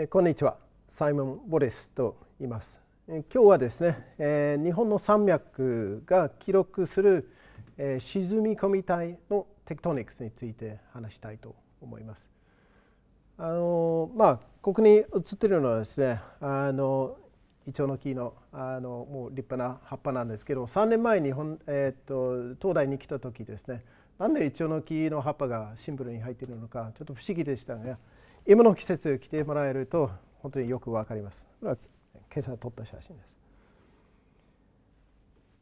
えこんにちはサイモン・ボレスと言います、え今日はですね、えー、日本の山脈が記録する、えー、沈み込み帯のテクトニクスについて話したいと思いますあのまあここに写ってるのはですねあのイチョウの木のあのもう立派な葉っぱなんですけど3年前日本、えーと、と東大に来た時ですねなんでイチョウの木の葉っぱがシンプルに入っているのかちょっと不思議でしたが、ね、今の季節来てもらえると本当によくわかります。これは今朝撮った写真です。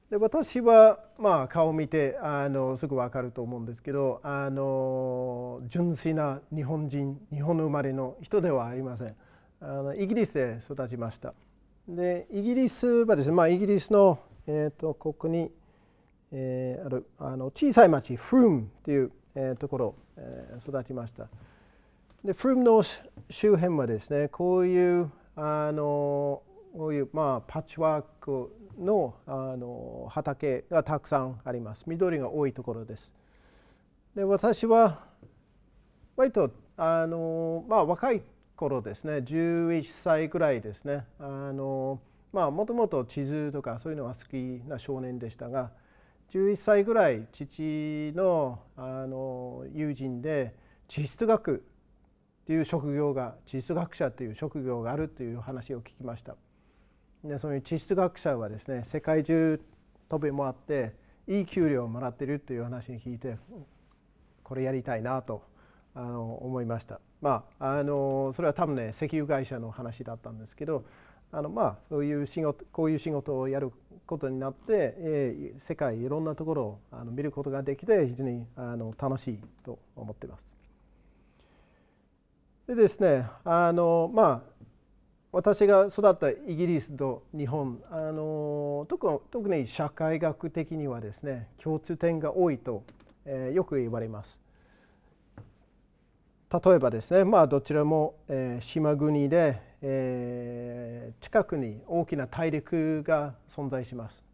で私はまあ顔を見てあのすぐわかると思うんですけどあの純粋な日本人日本生まれの人ではありませんあのイギリスで育ちましたでイギリスはですね、まあ、イギリスの、えーと、ここに、えー、あるあの小さい町フルームという、えところ、えー、育ちました。でフルムの周辺はですねこういうあのこういうまあパッチワークのあの畑がたくさんあります緑が多いところですで私は割とあのまあ若い頃ですね11歳ぐらいですねあのまあもともと地図とかそういうのは好きな少年でしたが11歳ぐらい父のあの友人で地質学っていう職業が地質学者という職業があるという話を聞きました。でそういう地質学者はですね世界中飛び回っていい給料をもらってるという話に聞いてこれやりたいなとあの思いました。まあ、あのそれは多分ね石油会社の話だったんですけどあのまあそういう仕事こういう仕事をやることになって、えー、世界いろんなところをあの見ることができて非常にあの楽しいと思ってます。でですねあのまあ私が育ったイギリスと日本あの特特に社会学的にはですね共通点が多いと、えー、よく言われます。例えばですね、まあ、どちらも、えー、島国で、えー、近くに大きな大陸が存在します。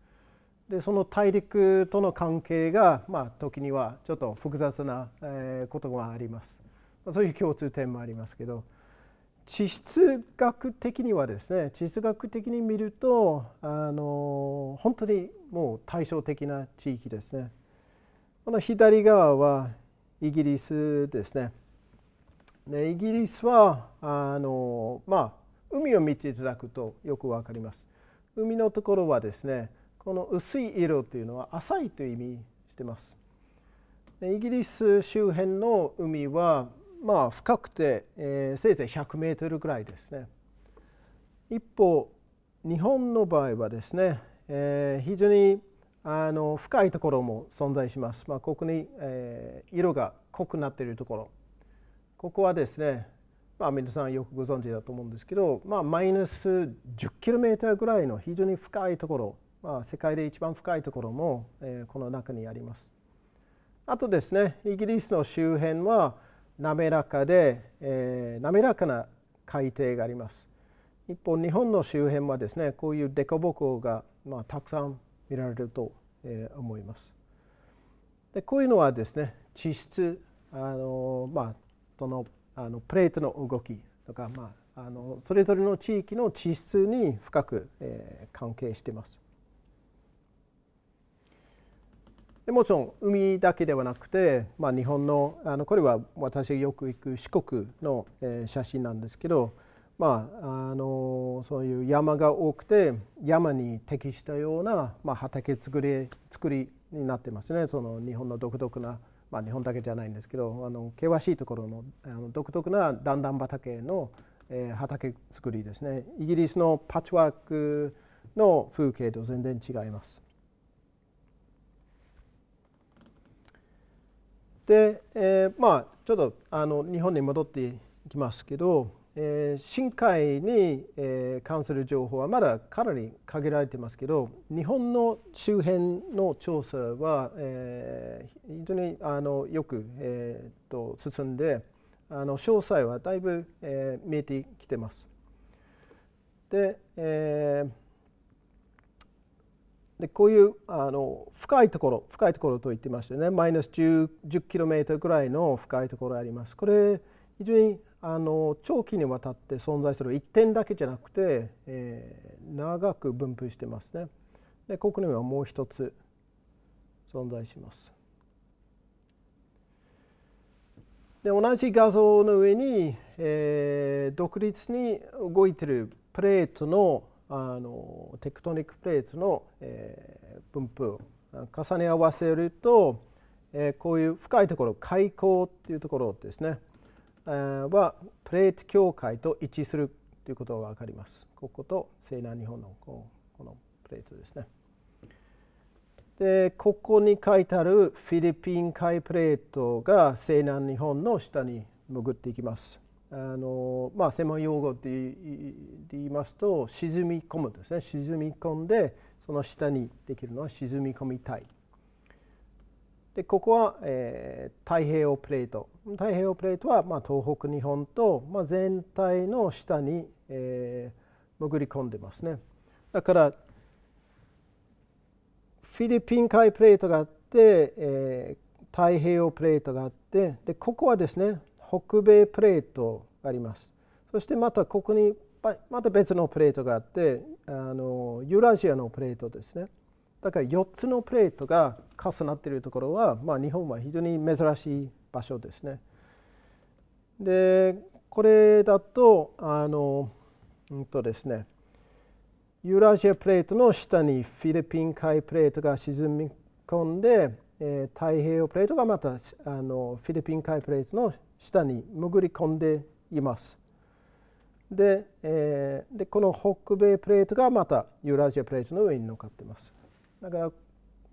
でその大陸との関係が、まあ、時にはちょっと複雑な、えー、ことがあります。そういう共通点もありますけど地質学的にはですね地質学的に見るとあの本当にもう対照的な地域ですね。この左側はイギリスですね。でイギリスはあの、まあ、海を見ていただくとよく分かります。海のところはですねこの薄い色というのは浅いという意味してます。イギリス周辺の海はまあ深くて、えー、せいぜい100メートルぐらいですね。一方日本の場合はですね、えー、非常にあの深いところも存在します。まあ、ここに、えー、色が濃くなっているところここはですね、まあ、皆さんよくご存知だと思うんですけど、まあ、マイナス 10km ぐらいの非常に深いところ、まあ、世界で一番深いところも、えー、この中にあります。あとですねイギリスの周辺は滑らかで、えー、滑らかな海底があります。一方日本の周辺はですねこういう凸凹が、まあ、たくさん見られると、えー、思います。でこういうのはですね地質あの、まあ、そのあのプレートの動きとか、まあ、あのそれぞれの地域の地質に深く、えー、関係しています。でもちろん海だけではなくて、まあ、日本のあのこれは私がよく行く四国の、え写真なんですけど、まあ、あのそういう山が多くて山に適したような、まあ、畑作り作りになってますねその日本の独特な、まあ、日本だけじゃないんですけどあの険しいところのあの独特な段々畑の、えー、畑作りですねイギリスのパッチワークの風景と全然違います。で、えー、まあちょっとあの日本に戻っていきますけど、えー、深海に、えー、関する情報はまだかなり限られてますけど日本の周辺の調査は、えー、非常にあのよく、えーと、進んであの詳細はだいぶ、えー、見えてきてます。で、えーでこういうあの深いところ深いところと言ってましてねマイナス 10, キロメートルくらいの深いところあります。これ非常にあの長期にわたって存在する一点だけじゃなくて、えー、長く分布してますね。でここにはもう一つ存在します。で同じ画像の上に、えー、独立に動いてるプレートのあのテクトニックプレートの、えー、分布重ね合わせると、えー、こういう深いところ海溝っていうところですね、えー、はプレート境界と一致するということが分かります。ここと西南日本のこのプレートですね。でここに書いてあるフィリピン海プレートが西南日本の下に潜っていきます。あのまあ、専門用語で言いますと沈み込むですね沈み込んでその下にできるのは沈み込みたいでここは、えー、太平洋プレート太平洋プレートは、まあ、東北日本と、まあ、全体の下に、えー、潜り込んでますねだからフィリピン海プレートがあって、えー、太平洋プレートがあってでここはですね北米プレートがありますそしてまたここにまた別のプレートがあってあのユーラジアのプレートですねだから4つのプレートが重なっているところは、まあ、日本は非常に珍しい場所ですね。でこれだとあの、うんとですね、ユーラジアプレートの下にフィリピン海プレートが沈み込んで、えー、太平洋プレートがまたあのフィリピン海プレートの下に潜り込んでいます。で,、えー、でこの北米プレートがまたユーラジアプレートの上に乗っかってます。だから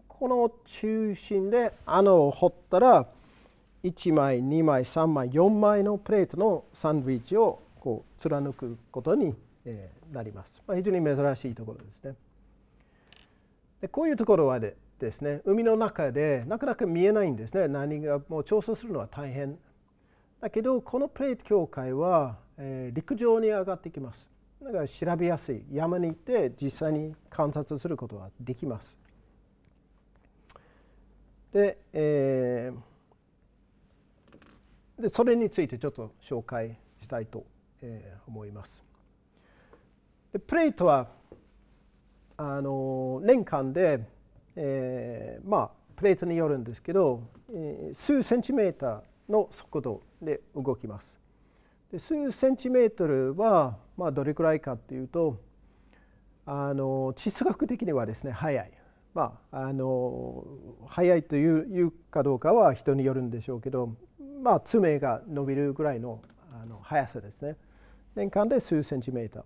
この中心で穴を掘ったら1枚2枚3枚4枚のプレートのサンドイッチをこう貫くことになります。まあ、非常に珍しいところですね。でこういうところはでですね海の中でなかなか見えないんですね何がもう調査するのは大変だけどこのプレート境界は、えー、陸上に上がってきますだから調べやすい山に行って実際に観察することはできますで,、えー、でそれについてちょっと紹介したいと、え思いますでプレートはあの年間で、えー、まあプレートによるんですけど、えー、数センチメーターの速度で動きます。で数センチメートルは、まあ、どれくらいかっていうとあの地質学的にはですね速い。まあ、あの速いというかどうかは人によるんでしょうけど、まあ、爪が伸びるぐらいのあの速さですね年間で数センチメートル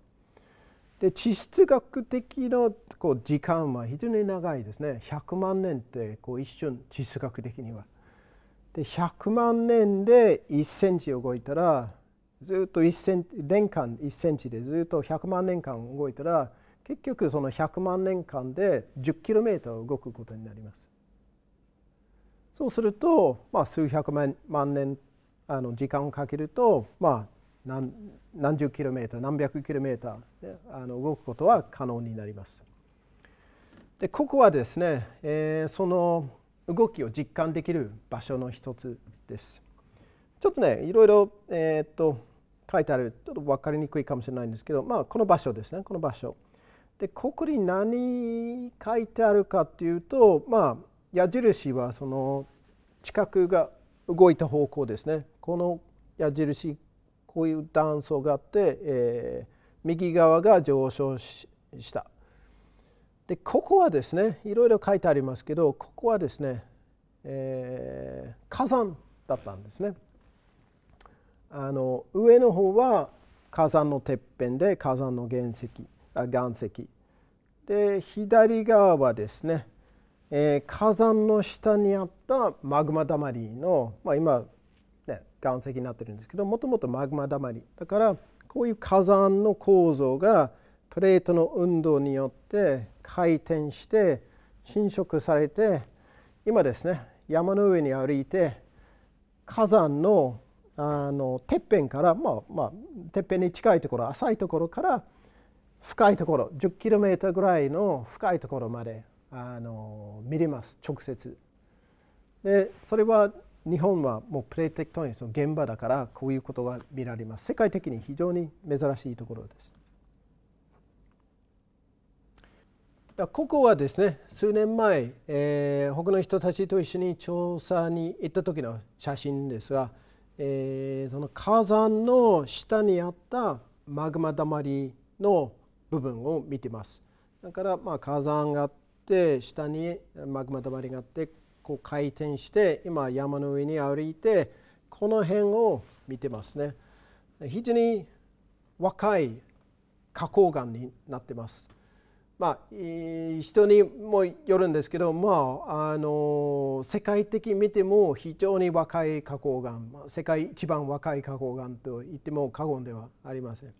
で地質学的のこう時間は非常に長いですね100万年ってこう一瞬地質学的にはで100万年で1センチ動いたらずっと1セン年間1センチでずっと100万年間動いたら結局その100万年間で 10km 動くことになります。そうすると、まあ、数百万年あの時間をかけると、まあ、何何十キロメートル何百キロメートルあの動くことは可能になります。でここはですね、えー、その動きを実感できる場所の一つです。ちょっとねいろいろ、えー、っと書いてあるちょっと分かりにくいかもしれないんですけど、まあ、この場所ですねこの場所。でここに何書いてあるかっていうと、まあ、矢印はその地殻が動いた方向ですねこの矢印こういう断層があって、えー、右側が上昇したでここはですねいろいろ書いてありますけどここはですね、えー、火山だったんですね。あの上の方は火山のてっぺんで火山の原石あ岩石で左側はですね、えー、火山の下にあったマグマだまりの、まあ、今、ね、岩石になってるんですけどもともとマグマだまりだからこういう火山の構造がプレートの運動によって回転して侵食されて今ですね山の上に歩いて火山のあのてっぺんから、まあまあ、てっぺんに近いところ浅いところから深いところ 10km ぐらいの深いところまであの見れます直接。でそれは日本はもうプレイテクトニスの現場だからこういうことが見られます世界的に非常に珍しいところです。ここはですね数年前、えー、他の人たちと一緒に調査に行った時の写真ですが、えー、その火山の下にあったマグマだまりの部分を見てますだからまあ火山があって下にマグマだまりがあってこう回転して今山の上に歩いてこの辺を見てますね非常に若い花崗岩になってます。まあ、人にもよるんですけど、まあ、あの世界的見ても非常に若い花崗岩世界一番若い花崗岩と言っても過言ではありません。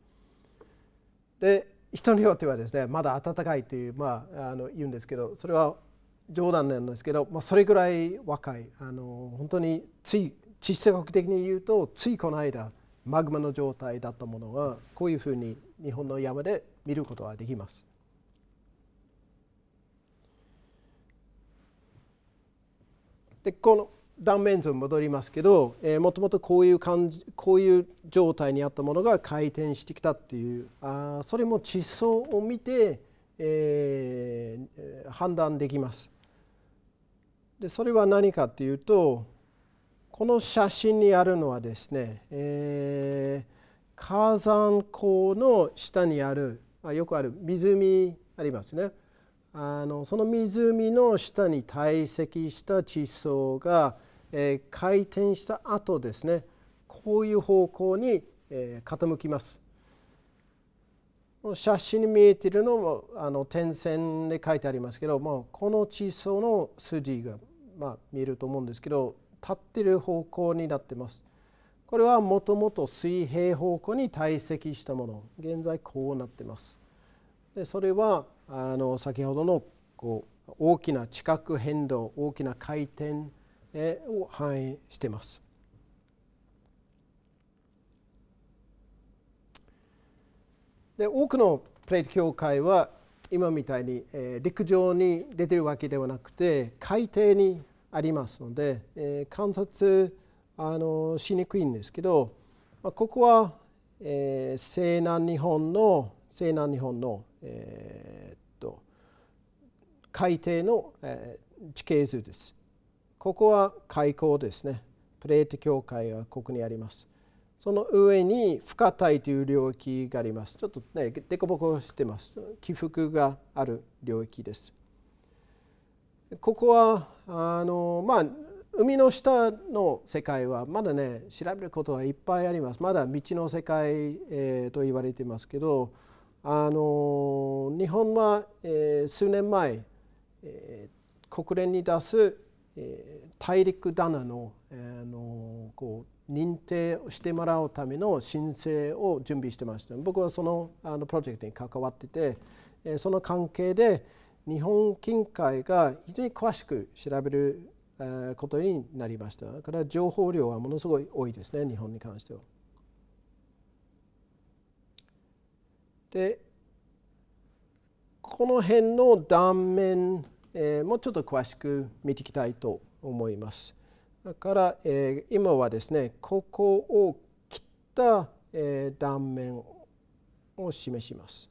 で人によってはですねまだ暖かいという、まあ、あの言うんですけどそれは冗談なんですけど、まあ、それぐらい若いあの本当につい地質学的に言うとついこの間マグマの状態だったものはこういうふうに日本の山で見ることはできます。でこの断面図に戻りますけど、えー、もともとこういう感じこういう状態にあったものが回転してきたっていうあそれも地層を見て、えー、判断できます。でそれは何かっていうとこの写真にあるのはですね、えー、火山口の下にあるあよくある湖ありますねあのその湖の下に堆積した地層が、えー、回転した後ですねこういう方向に、えー、傾きます。写真に見えているのもあの点線で書いてありますけど、もこの地層の筋が、まあ、見えると思うんですけど立ってる方向になってます。これはもともと水平方向に堆積したもの現在こうなってます。でそれはあの先ほどのこう大きな地殻変動大きな回転を反映しています。で多くのプレート境界は今みたいに、え陸上に出てるわけではなくて海底にありますので、え観察あのしにくいんですけど、まあ、ここは、え西南日本の西南日本の、え海底の地形図です。ここは海溝ですね。プレート境界はここにあります。その上に不可体という領域があります。ちょっとね、でこぼこしてます。起伏がある領域です。ここはあのまあ海の下の世界はまだね調べることはいっぱいありますまだ道の世界、えー、と言われてますけどあの日本は、えー、数年前え国連に出す、え大陸棚の,、えのこう認定してもらうための申請を準備してました僕はそのあのプロジェクトに関わってて、えその関係で日本近海が非常に詳しく調べることになりましただから情報量はものすごい多いですね日本に関しては。でこの辺の断面えー、もうちょっと詳しく見ていきたいと思います。だから、えー、今はですねここを切った、えー、断面を示します。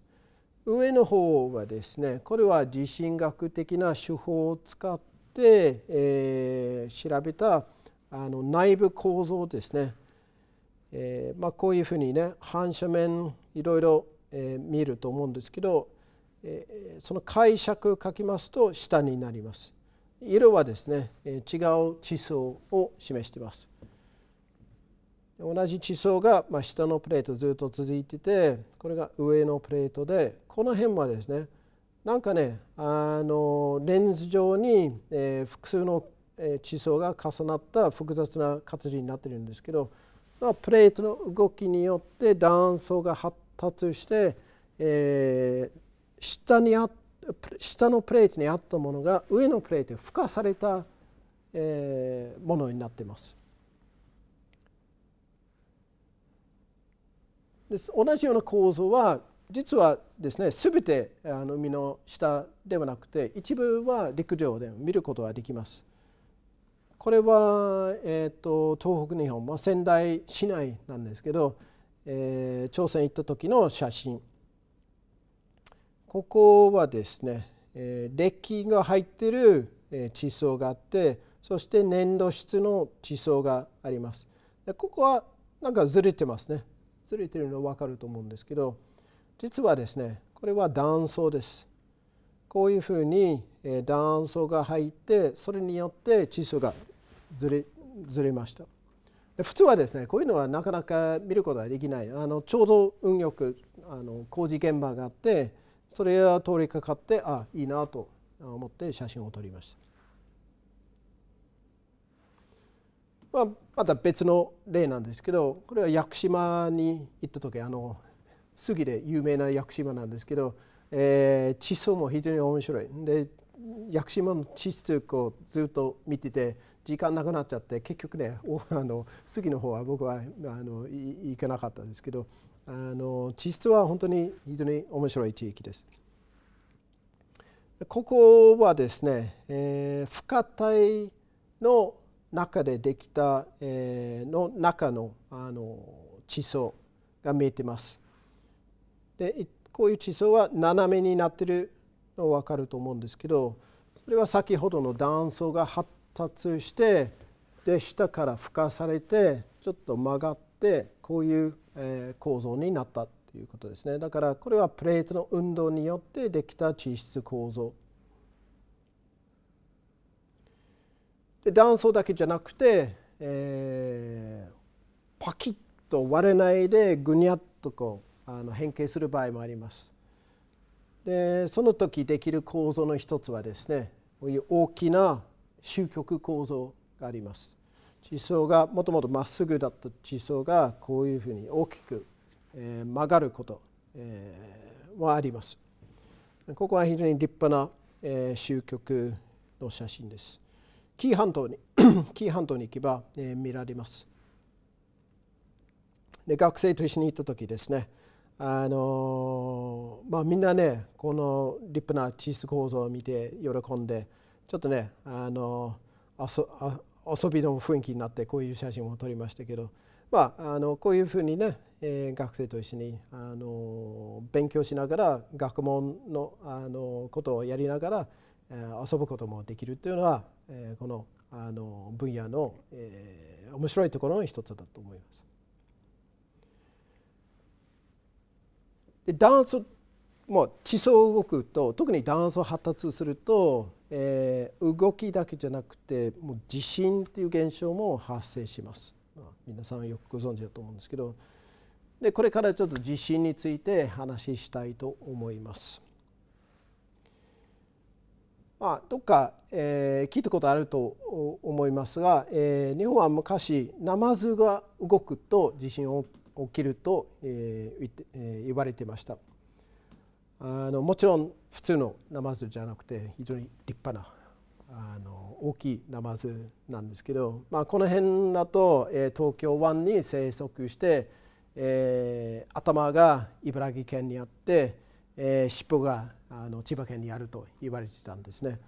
上の方はですねこれは地震学的な手法を使って、えー、調べたあの内部構造ですね。えーまあ、こういうふうにね反射面いろいろ、え見ると思うんですけどその解釈書きますと下になります。色はですね違う地層を示しています。同じ地層が、ま下のプレートずっと続いててこれが上のプレートでこの辺はですねなんかねあのレンズ上に、え複数の地層が重なった複雑な形になってるんですけど、まあ、プレートの動きによって断層が発達して、え下にあ下のプレートにあったものが上のプレートに付加された、えものになっています。です同じような構造は実はですね全てあの海の下ではなくて一部は陸上で見ることができます。これは、えーと、と東北日本、まあ、仙台市内なんですけど、えー、朝鮮行った時の写真。ここはですね、えきんが入ってる地層があってそして粘土質の地層がありますでここはなんかずれてますねずれてるの分かると思うんですけど実はですねこれは断層ですこういうふうに断層が入ってそれによって地層がずれずれましたで普通はですねこういうのはなかなか見ることはできないあのちょうど運よくあの工事現場があってそれが通りかかってあいいなと思って写真を撮りました、まあ、また別の例なんですけどこれは屋久島に行った時あの杉で有名な屋久島なんですけど、えー、地層も非常に面白いで屋久島の地質をずっと見てて時間なくなっちゃって結局ねあの杉の方は僕はあの行かなかったですけどあの地質は本当に非常に面白い地域です。ここはですね、えー、不可体の中でできた、えー、の中のあの地層が見えてます。でこういう地層は斜めになってるの分かると思うんですけどそれは先ほどの断層が発達してで下から孵化されてちょっと曲がってこういう、え構造になったということですねだからこれはプレートの運動によってできた地質構造で断層だけじゃなくて、えー、パキッと割れないでぐにゃっとこうあの変形する場合もあります。でその時できる構造の一つはですねこういう大きな終局構造があります。地層がもともとまっすぐだった地層がこういうふうに大きく、え曲がること、えもあります。ここは非常に立派な、え終局の写真です。紀伊半島に紀伊 半島に行けば、え見られます。で学生と一緒に行った時ですねあのまあみんなねこの立派な地質構造を見て喜んでちょっとねあのあそあ遊びの雰囲気になってこういう写真を撮りましたけど、まあ、あのこういうふうにね、えー、学生と一緒にあの勉強しながら学問のあのことをやりながら、えー、遊ぶこともできるというのは、えー、このあの分野の、えー、面白いところの一つだと思います。でダンスもう地層動くと特に断層発達すると、えー、動きだけじゃなくてもう地震っていう現象も発生します、まあ、皆さんよくご存知だと思うんですけどでこれからちょっと地震について話したいと思います。まあ、どっか、えー、聞いたことあると思いますが、えー、日本は昔ナマズが動くと地震起きると、えーえー、言われてました。あのもちろん普通のナマズじゃなくて非常に立派なあの大きいナマズなんですけど、まあ、この辺だと、えー、東京湾に生息して、えー、頭が茨城県にあって、えー、尻尾があの千葉県にあると言われてたんですね。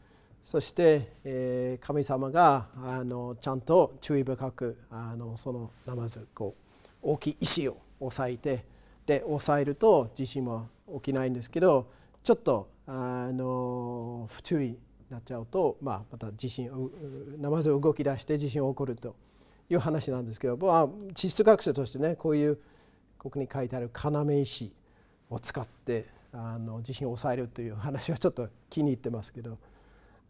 そして、えー、神様があのちゃんと注意深くあのそのナマズこう大きい石を押さえてで押さえると地震も起きないんですけどちょっとあの不注意になっちゃうと、まあ、また地震ナマズ動き出して地震起こるという話なんですけど、まあ、地質学者としてねこういうここに書いてある要石を使ってあの地震を抑えるという話はちょっと気に入ってますけど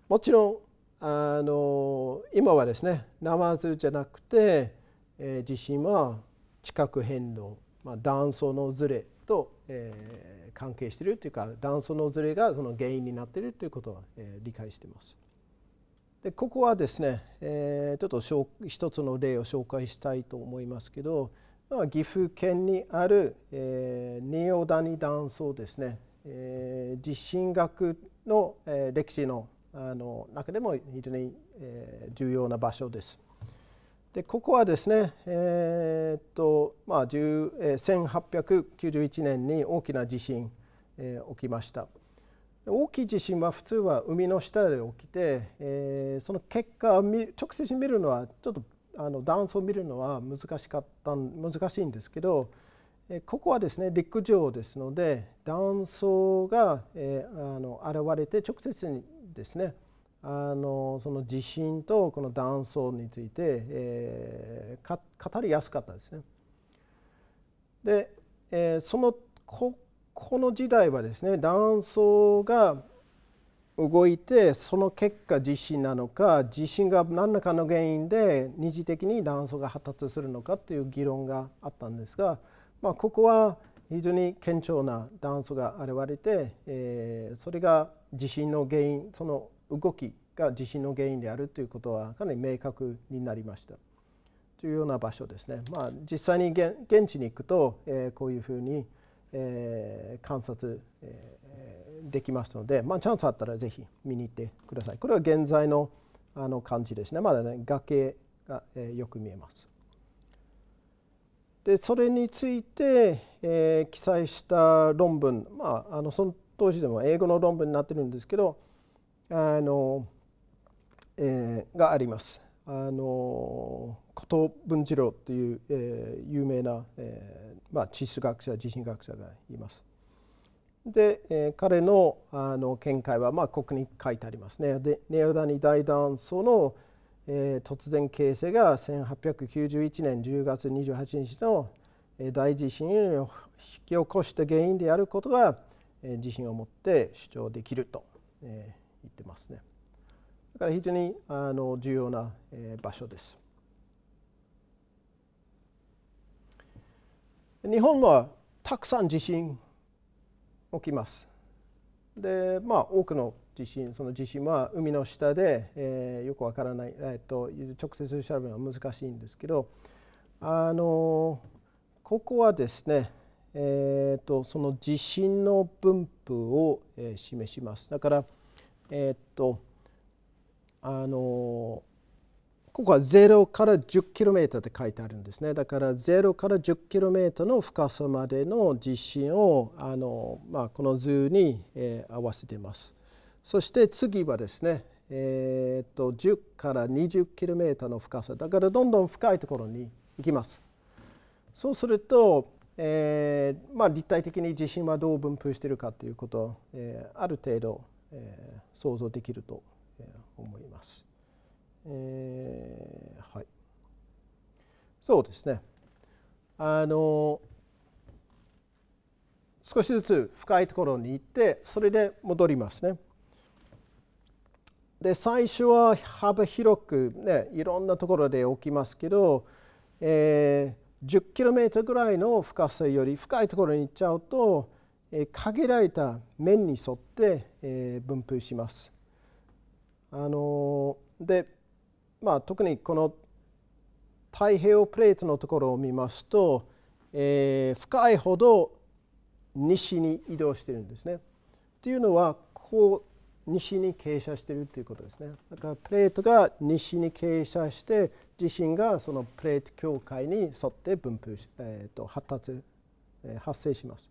もちろんあの今はですねナマズじゃなくて、えー、地震は地殻変動、まあ、断層のずれと、えー、関係しているというか断層のずれがその原因になっているということは、えー、理解しています。でここはですね、えー、ちょっと一つの例を紹介したいと思いますけど岐阜県にある、えー、仁王谷断層ですね、えー、地震学の、えー、歴史のあの中でも非常に、えー、重要な場所です。でここはですね、えー、っとまあ、1891年に大きな地震、えー、起きました大きい地震は普通は海の下で起きて、えー、その結果直接見るのはちょっとあの断層を見るのは難しかった難しいんですけど、えここはですね陸上ですので断層が、えあの現れて直接にですねあのその地震とこの断層について、えー、語りやすかったですね。で、えー、そのここの時代はですね断層が動いてその結果地震なのか地震が何らかの原因で二次的に断層が発達するのかという議論があったんですが、まあ、ここは非常に顕著な断層が現れて、えー、それが地震の原因その動きが地震の原因であるということはかなり明確になりました重要な場所ですね、まあ、実際に現地に行くと、えー、こういうふうに、えー、観察、えー、できますので、まあ、チャンスあったらぜひ見に行ってくださいこれは現在のあの感じですねまだね崖が、えよく見えます。でそれについて、え記載した論文、まあ、あのその当時でも英語の論文になってるんですけどあの、えー、があります。あの古と文治郎という、えー、有名な、えーまあ、地質学者地震学者がいます。で、えー、彼のあの見解は、まあ、ここに書いてありますね。でネオダニ大断層の、えー、突然形成が1891年10月28日の大地震を引き起こした原因であることが地震をもって主張できると。えー言ってますね。だから非常にあの重要な場所です。日本はたくさん地震起きます。でまあ多くの地震その地震は海の下で、えー、よくわからない、えーと、直接調べるのは難しいんですけどあのここはですね、えーと、とその地震の分布を、えー、示します。だからえー、っとあのここは0から 10km って書いてあるんですね。だから0から1 0トルの深さまでの地震をあの、まあ、この図に、えー、合わせています。そして次はですね、えー、っと10から 20km の深さだからどんどん深いところに行きます。そうすると、えーまあ、立体的に地震はどう分布しているかということ、えー、ある程度えー、想像できると思います。えー、はい、そうですねあの少しずつ深いところに行ってそれで戻りますね。で最初は幅広くねいろんなところで起きますけど、えー、10km ぐらいの深さより深いところに行っちゃうと限られた面に沿って分布します。あので、まあ、特にこの太平洋プレートのところを見ますと、えー、深いほど西に移動してるんですね。というのはこう西に傾斜してるということですね。だからプレートが西に傾斜して地震がそのプレート境界に沿って分布し、えーと、と発達、えー、発生します。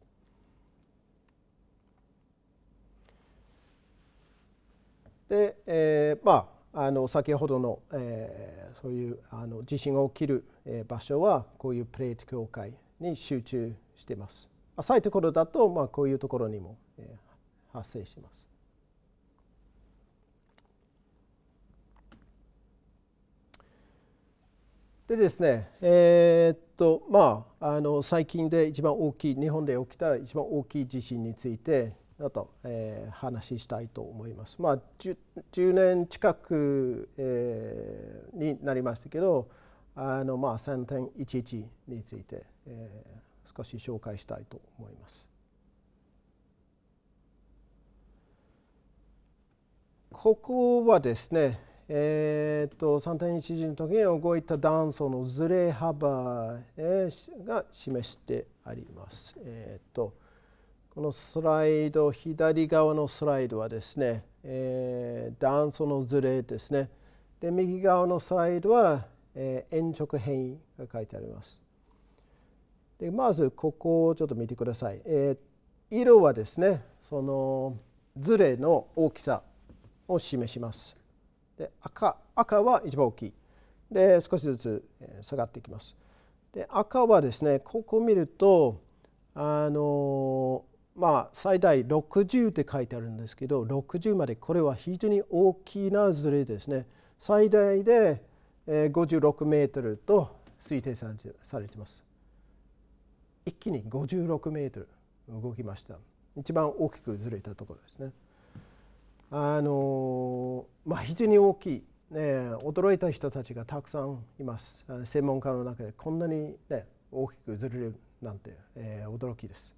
で、えー、まああの先ほどの、えー、そういうあの地震が起きる、え場所はこういうプレート境界に集中しています。浅いところだと、まあ、こういうところにも、え発生します。でですね、えー、っとまあ、あの最近で一番大きい日本で起きた一番大きい地震についてだと、えー、話したいと思います。まあ十十年近く、えー、になりましたけどあの、まあ、点一一について、えー、少し紹介したいと思います。ここはですね、えーと、と3.11の時に動いた断層のずれ幅が示してあります。えーとこのスライド左側のスライドはですね、えー、断層のずれですねで右側のスライドは、えー、延直変異が書いてありますでまずここをちょっと見てください、えー、色はですねそのずれの大きさを示しますで赤赤は一番大きいで少しずつ下がっていきますで赤はですねここを見るとあのまあ、最大60って書いてあるんですけど60までこれは非常に大きなずれですね最大で56メートルと推定されています一気に56メートル動きました一番大きくずれたところですねあのまあ非常に大きいね驚いた人たちがたくさんいます専門家の中でこんなにね大きくずれるなんて、えー、驚きです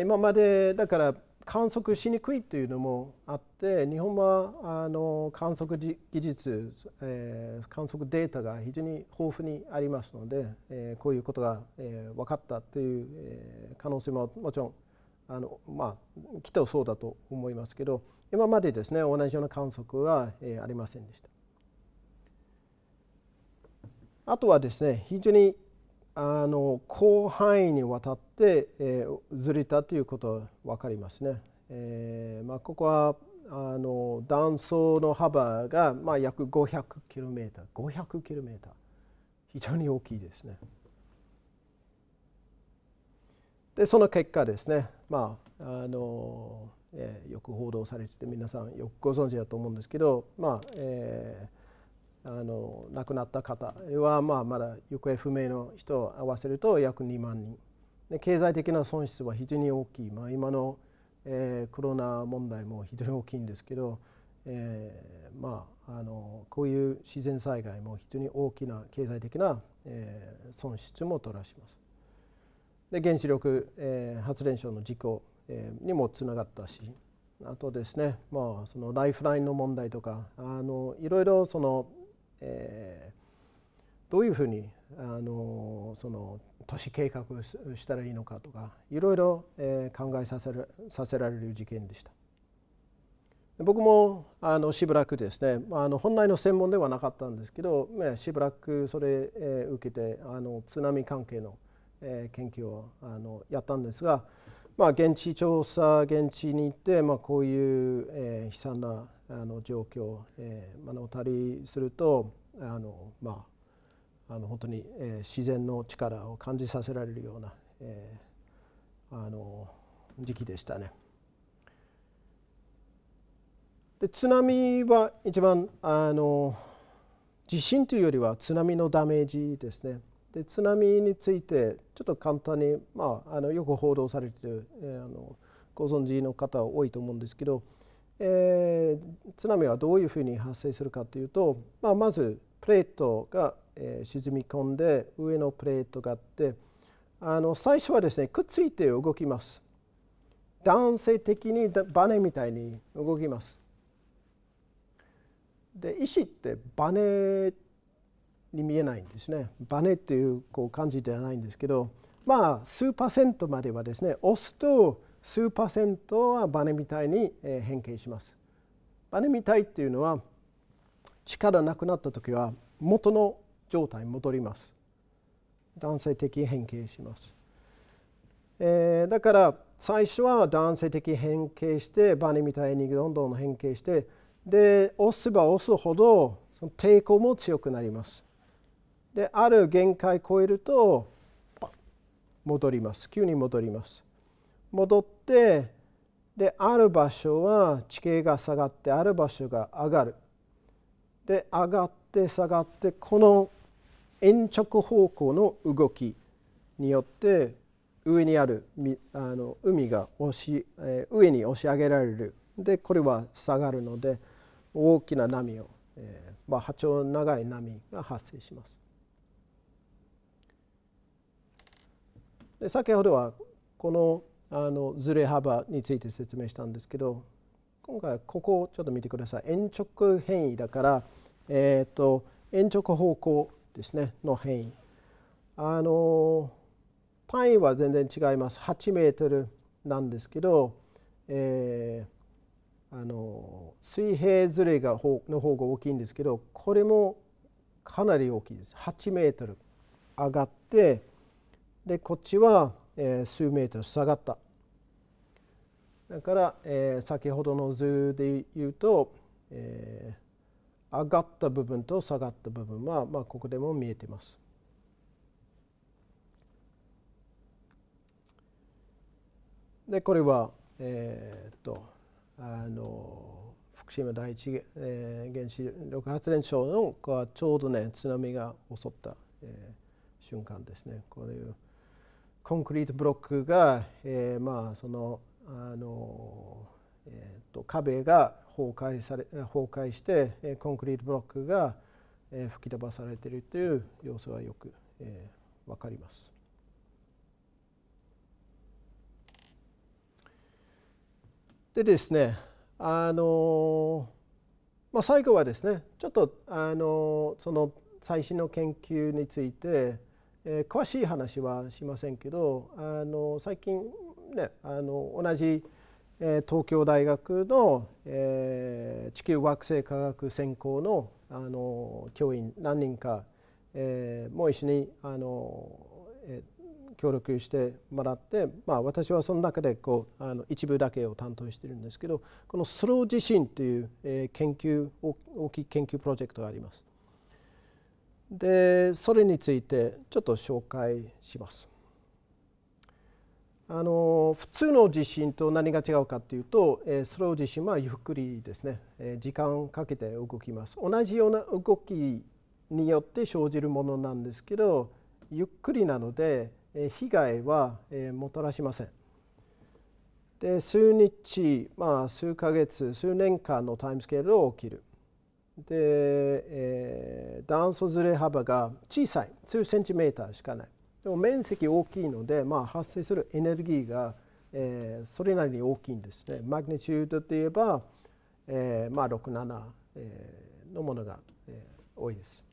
今までだから観測しにくいというのもあって日本はあの観測技術、えー、観測データが非常に豊富にありますので、えー、こういうことが、えー、分かったという、えー、可能性ももちろんあの、まあ、きっとそうだと思いますけど今までですね同じような観測は、えー、ありませんでした。あとはですね非常にあの広範囲にわたって、えー、ずれたということわかりますね。えーまあ、ここはあの断層の幅が、まあ、約 500km500km 500非常に大きいですね。でその結果ですね、まああのえー、よく報道されてて皆さんよくご存知だと思うんですけど、まあえあの亡くなった方はまあまだ行方不明の人を合わせると約2万人で経済的な損失は非常に大きい、まあ、今の、えー、コロナ問題も非常に大きいんですけど、えー、まああのこういう自然災害も非常に大きな経済的な、えー、損失も取らします。で原子力、えー、発電所の事故、えー、にもつながったしあとですね、まあ、そのライフラインの問題とかあのいろいろそのえー、どういうふうにあのその都市計画をしたらいいのかとかいろいろ、えー、考えさせるさせられる事件でした。僕もあのしばらくですねあの本来の専門ではなかったんですけど、ね、しばらくそれ、えー、受けてあの津波関係の、えー、研究をあのやったんですが、まあ、現地調査現地に行って、まあ、こういう、えー、悲惨なあの状況、えー、あ、のたりするとあの、まあ、あの本当に、えー、自然の力を感じさせられるような、えー、あの時期でしたね。で津波は一番あの地震というよりは津波のダメージですね。で津波についてちょっと簡単に、まあ、あのよく報道されている、えー、あのご存知の方多いと思うんですけどえー、津波はどういうふうに発生するかというと、まあ、まずプレートが、えー、沈み込んで上のプレートがあってあの最初はですねくっついて動きます。男性的にバネみたいに動きます。で石ってバネに見えないんですね。バネっていうこう感じではないんですけどまあ数パーセントまではですね押すと数パーセントはバネみたいに変形します。バネみたいっていうのは力なくなった時は元の状態に戻ります。男性的変形します。えー、だから最初は男性的変形してバネみたいにどんどん変形してで押せば押すほどその抵抗も強くなります。である限界超えると戻ります急に戻ります。戻ってである場所は地形が下がってある場所が上がるで上がって下がってこの延直方向の動きによって上にあるあの海が押し、え上に押し上げられるでこれは下がるので大きな波を、えまあ、波長の長い波が発生します。で先ほどはこのあのずれ幅について説明したんですけど今回はここをちょっと見てください延直変異だから、えーと、延直方向ですねの変異あの単位は全然違います8メートルなんですけど、えー、あの水平ずれがの方が大きいんですけどこれもかなり大きいです8メートル上がってでこっちはえ数メートル下がっただから、え先ほどの図で言うと、え上がった部分と下がった部分は、まあ、ここでも見えています。でこれは、えー、とあの福島第一、え原子力発電所のちょうどね津波が襲った、えー、瞬間ですね。こういうコンクリートブロックが、えー、まあそのあの、えー、と壁が崩壊され崩壊してコンクリートブロックが吹き飛ばされているという様子はよく、えー、分かります。でですねあのまあ、最後はですねちょっとあのその最新の研究についてえー、詳しい話はしませんけどあの最近ねあの同じ、えー、東京大学の、えー、地球惑星科学専攻のあの教員何人か、えー、もう一緒にあの、えー、協力してもらって、まあ、私はその中でこうあの一部だけを担当してるんですけどこのスロー地震という、えー、研究大きい研究プロジェクトがあります。でそれについてちょっと紹介します。あの普通の地震と何が違うかというと、えー、スロー地震はゆっくりですね、えー、時間かけて動きます。同じような動きによって生じるものなんですけどゆっくりなので、えー、被害は、えー、もたらしません。で数日、まあ、数ヶ月数年間のタイムスケールを起きる。で、えー、断層ずれ幅が小さい数センチメーターしかないでも面積大きいので、まあ、発生するエネルギーが、えー、それなりに大きいんですねマグニチュードと言えば、えー、まあ67、えー、のものが、えー、多いです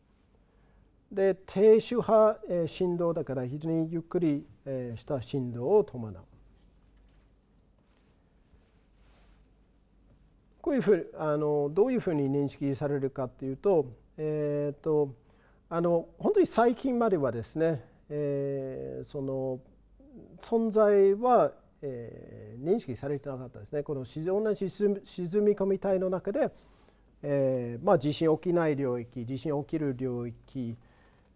で低周波、えー、振動だから非常にゆっくり、えー、した振動を伴うこういうふうあのどういうふうに認識されるかっていうと,、えーと、あの本当に最近まではですね、えー、その存在は、えー、認識されてなかったですねこの同じ沈み込み体の中で、えーまあ、地震起きない領域地震起きる領域、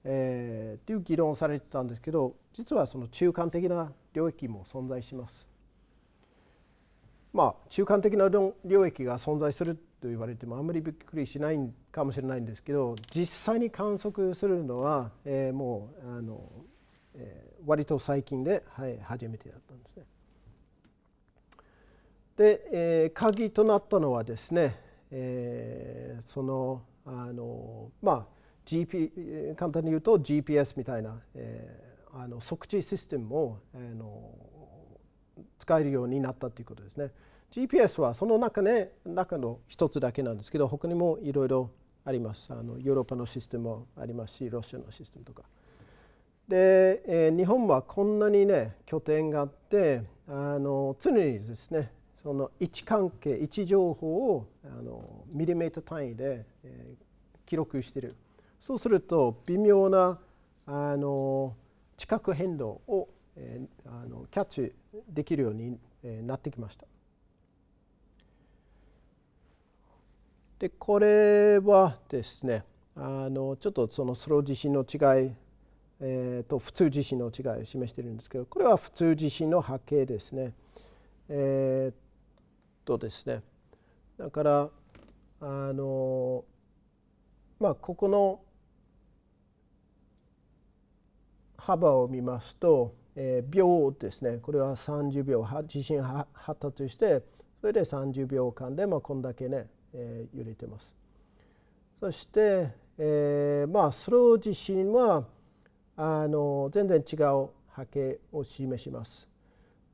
えー、っていう議論をされてたんですけど実はその中間的な領域も存在します。まあ、中間的な領域が存在すると言われてもあんまりびっくりしないかもしれないんですけど実際に観測するのは、えー、もうあの、えー、割と最近で、はい、初めてだったんですね。で、えー、鍵となったのはですね、えー、そのあのまあ GP 簡単に言うと GPS みたいな、えー、あの測地システムをあの使えるようになったということですね。GPS はその中,、ね、中の一つだけなんですけど他にもいろいろありますあのヨーロッパのシステムもありますしロシアのシステムとか。で、えー、日本はこんなにね拠点があってあの常にですねその位置関係位置情報をあのミリメート単位で、えー、記録しているそうすると微妙なあの地殻変動をえあのキャッチできるようになってきました。でこれはですねあのちょっとそのスロー地震の違い、えー、と普通地震の違いを示してるんですけどこれは普通地震の波形ですね。えー、っとですねだからあのまあここの幅を見ますとえ秒ですねこれは30秒地震発達してそれで30秒間で、まあ、こんだけね、え揺れてます。そして、えまあスロー地震はあの全然違う波形を示します。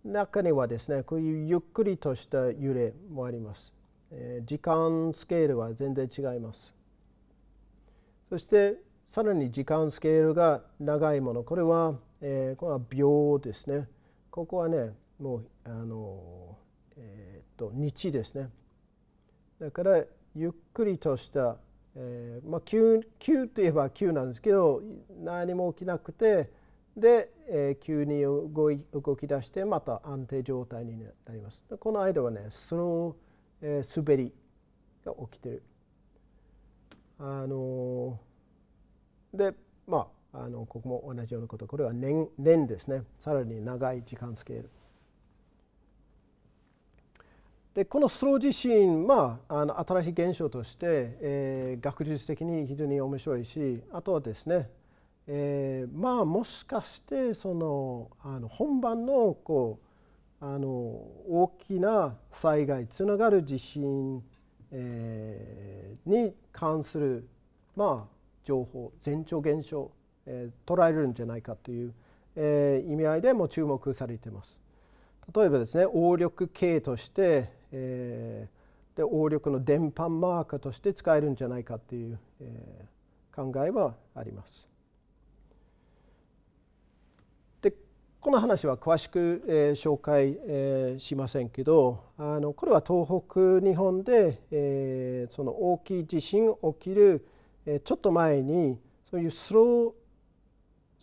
中にはですねこういうゆっくりとした揺れもあります。え時間スケールは全然違います。そしてさらに時間スケールが長いものこれはえー、これは秒ですねここはねもうあの、えー、っと日ですねだからゆっくりとした、えー、まあ急急といえば急なんですけど何も起きなくてで、えー、急に動い動き出してまた安定状態になりますこの間はねその、ー、えー、滑りが起きてるあのー、でまああのここも同じようなことこれは年年ですねさらに長い時間スケールでこのスロー地震、まあ、あの新しい現象として、えー、学術的に非常に面白いしあとはですね、えー、まあもしかしてそのあの本番のこうあの大きな災害つながる地震、えー、に関する、まあ、情報前兆現象えー、捉えるんじゃないかという、えー、意味合いでも注目されています。例えばですね応力系として、えー、で応力の伝播マーカーとして使えるんじゃないかという、えー、考えはあります。でこの話は詳しく、えー、紹介、えー、しませんけどあのこれは東北日本で、えー、その大きい地震起きる、えー、ちょっと前にそういうスロー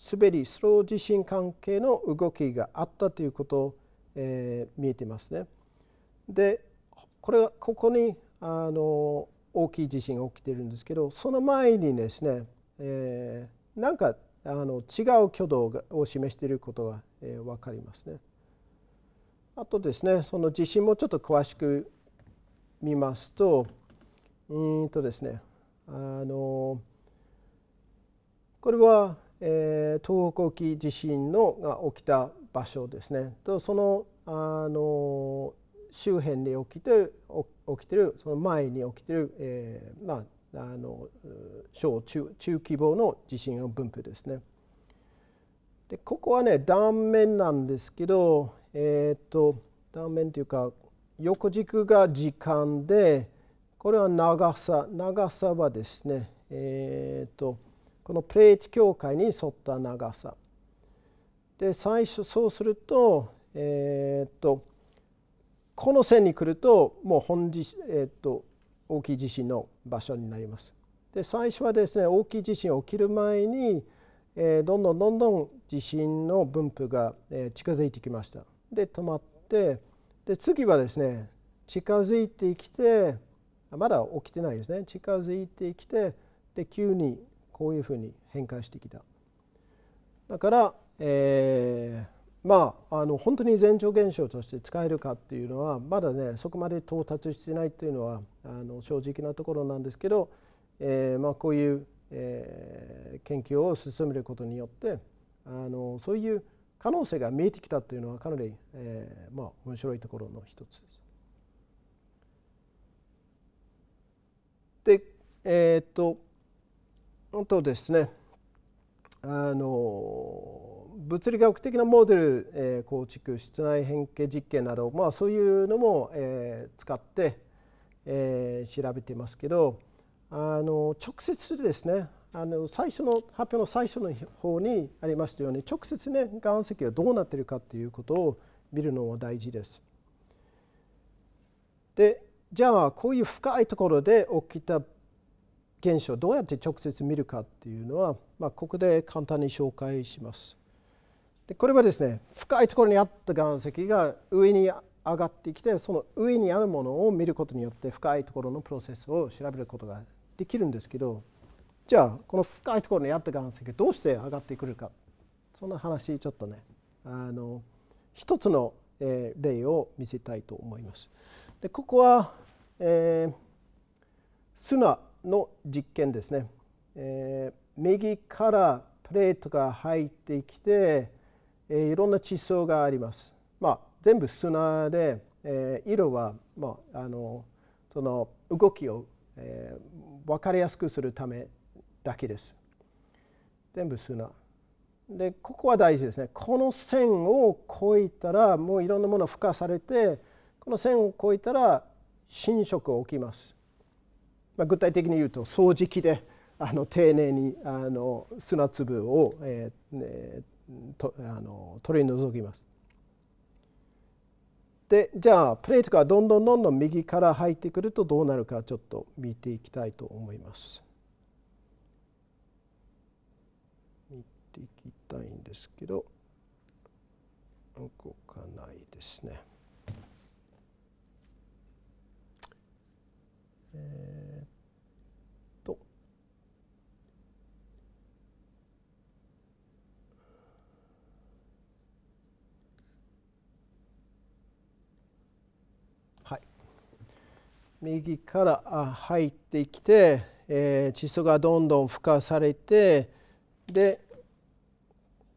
スりスロー地震関係の動きがあったということを、えー、見えてますね。でこれはここにあの大きい地震が起きてるんですけどその前にですね、えー、なんかあの違う挙動を示していることが、えー、分かりますね。あとですねその地震もちょっと詳しく見ますとうんとですねあのこれはえ東北沖地震のが起きた場所ですねとそのあの周辺で起きてる起きてるその前に起きてる、えー、まあ、あの小中中規模の地震の分布ですね。でここはね断面なんですけど、えっ、と断面というか横軸が時間でこれは長さ長さはですねえっ、とこのプレート境界に沿った長さで最初そうするとえー、っとこの線に来るともう本地、えー、っと大きい地震の場所になります。で最初はですね大きい地震起きる前に、えー、どんどんどんどん地震の分布が、えー、近づいてきました。で止まってで次はですね近づいてきてまだ起きてないですね近づいてきてで急にこういうふうに変換してきた。だから、えー、まああの本当に前兆現象として使えるかっていうのはまだねそこまで到達してないっていうのはあの正直なところなんですけど、えーまあ、こういう、えー、研究を進めることによってあのそういう可能性が見えてきたっていうのはかなり、えー、まあ面白いところの一つです。でえー、っととですねあの物理学的なモデル、えー、構築室内変形実験など、まあ、そういうのも、えー、使って、えー、調べていますけどあの直接ですねあの最初の発表の最初の方にありましたように直接ね岩石がどうなっているかっていうことを見るのも大事です。でじゃあこういう深いところで起きた現象をどうやって直接見るかっていうのは、まあ、ここで簡単に紹介します。でこれはですね深いところにあった岩石が上に上がってきてその上にあるものを見ることによって深いところのプロセスを調べることができるんですけどじゃあこの深いところにあった岩石がどうして上がってくるかそんな話ちょっとねあの一つの例を見せたいと思います。でここは、えー、砂の実験ですね、えー、右からプレートが入ってきて、えー、いろんな地層があります。まあ、全部砂で、えー、色は、まあ、あのその動きを、えー、分かりやすくするためだけです。全部砂。でここは大事ですね。この線を越えたらもういろんなもの付加されてこの線を越えたら侵食起きます。まあ、具体的に言うと掃除機であの丁寧にあの砂粒を、えーえー、とあの取り除きます。でじゃあプレートがどんどんどんどん右から入ってくるとどうなるかちょっと見ていきたいと思います。見ていきたいんですけど動かないですね。えー右から入ってきて、えー、窒素がどんどん付加されてで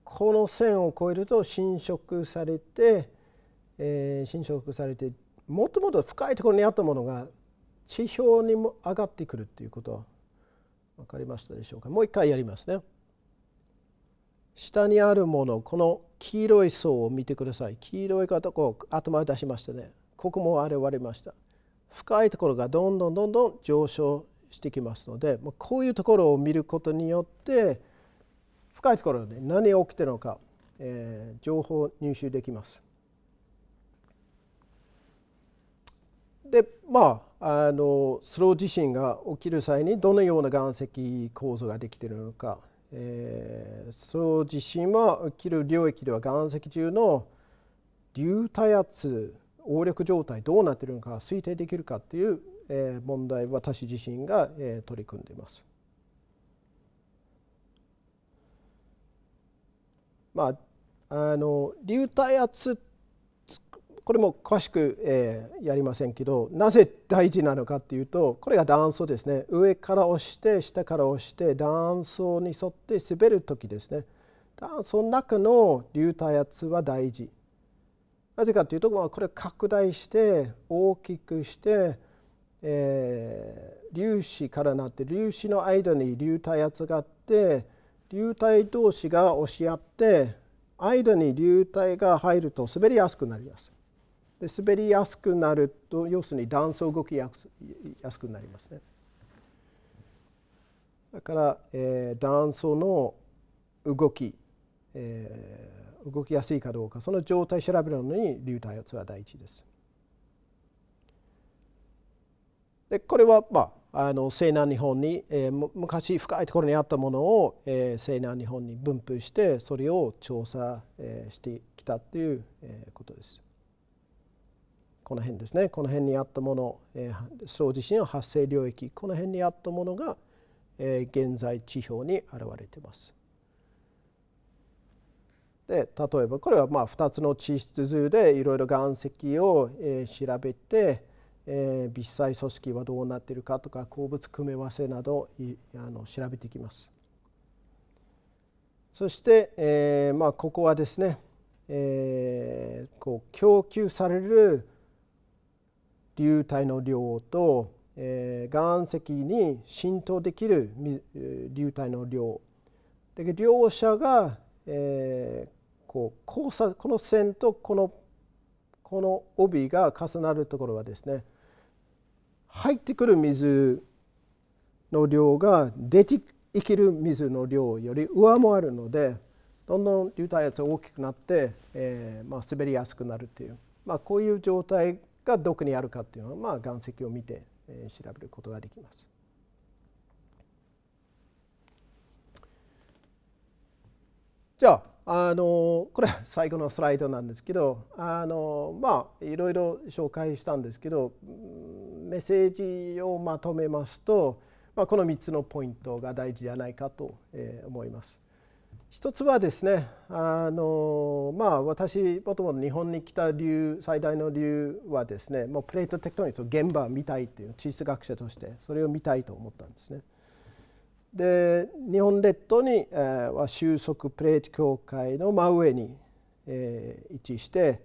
この線を越えると侵食されて、えー、侵食されてもっともっと深いところにあったものが地表にも上がってくるということ分かりましたでしょうかもう一回やりますね。下にあるものこの黄色い層を見てください黄色い方こう頭を出しましたねここも現れました深いところがどんどんどんどん上昇してきますのでこういうところを見ることによって深いところで何が起きてるのか、えー、情報を入手できます。でまああのスロー地震が起きる際にどのような岩石構造ができているのか、えー、スロー地震は起きる領域では岩石中の流体圧応力状態どうなってるのか推定できるかっていう、え問題私自身が、え取り組んでいます。まあ、あの流体圧これも詳しく、えー、やりませんけどなぜ大事なのかっていうとこれが断層ですね上から押して下から押して断層に沿って滑る時ですね断層の中の流体圧は大事。なぜかというと、これ拡大して大きくして、えー、粒子からなって粒子の間に流体圧があって流体同士が押し合って間に流体が入ると滑りやすくなります。で滑りやすくなると要するに断層動きやすくなりますね。だから、えー、断層の動き、えー動きやすいかどうかその状態調べるのに流体圧は第一です。でこれは、まあ、あの西南日本に、えー、昔深いところにあったものを、えー、西南日本に分布してそれを調査、えー、してきたという、えー、ことです。この辺ですねこの辺にあったもの、えー、総地震の発生領域この辺にあったものが、えー、現在地表に現れています。で例えばこれはまあ2つの地質図でいろいろ岩石を、え調べて、え微細組織はどうなっているかとか鉱物組み合わせなどあの調べていきます。そして、えーまあ、ここはですね、えー、こう供給される流体の量と、えー、岩石に浸透できる流体の量で両者が、えこう交差この線とこのこの帯が重なるところはですね入ってくる水の量が出て生きる水の量より上回るのでどんどん流体圧が大きくなって、えー、まあ、滑りやすくなるという、まあ、こういう状態がどこにあるかというのは、まあ、岩石を見て、えー、調べることができます。じゃああのこれ最後のスライドなんですけどあのまあいろいろ紹介したんですけどメッセージをまとめますと、まあ、この3つのポイントが大事じゃないかと思います。一つはですねあの、まあ、私もともと日本に来た理由最大の理由はですねもうプレートテクトニクスの現場を見たいっていう地質学者としてそれを見たいと思ったんですね。で日本列島に、えは収束プレート協会の真上に、え位置して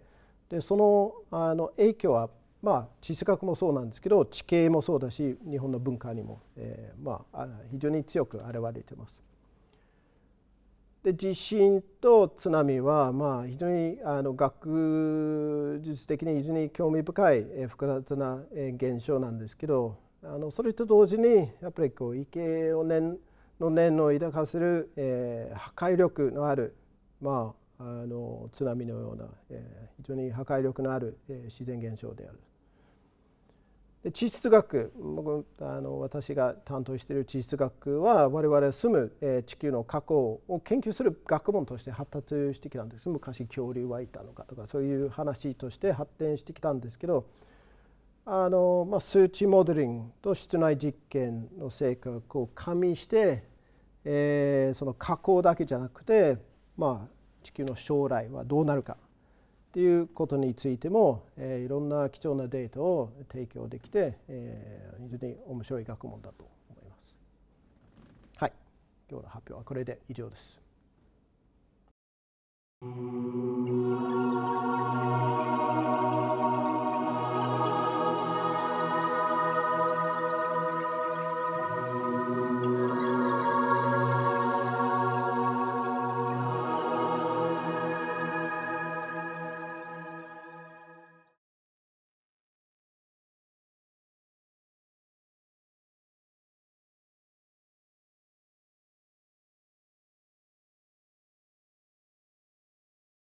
でそのあの影響は、まあ、地質学もそうなんですけど地形もそうだし日本の文化にも、えーまあ、非常に強く現れてます。で地震と津波は、まあ、非常にあの学術的に非常に興味深い、え複雑な、え現象なんですけどあのそれと同時にやっぱりこう畏敬を念の念を抱かせる、えー、破壊力のある、まあ、あの津波のような、えー、非常に破壊力のある、えー、自然現象である。で地質学僕あの私が担当している地質学は我々住む、えー、地球の過去を研究する学問として発達してきたんです昔恐竜はいたのかとかそういう話として発展してきたんですけどあのまあ、数値モデリングと室内実験の成果を加味して、えー、その加工だけじゃなくて、まあ、地球の将来はどうなるかっていうことについても、えー、いろんな貴重なデータを提供できて、えー、非常に面白い学問だと思います。はい、今日の発表はこれで以上です。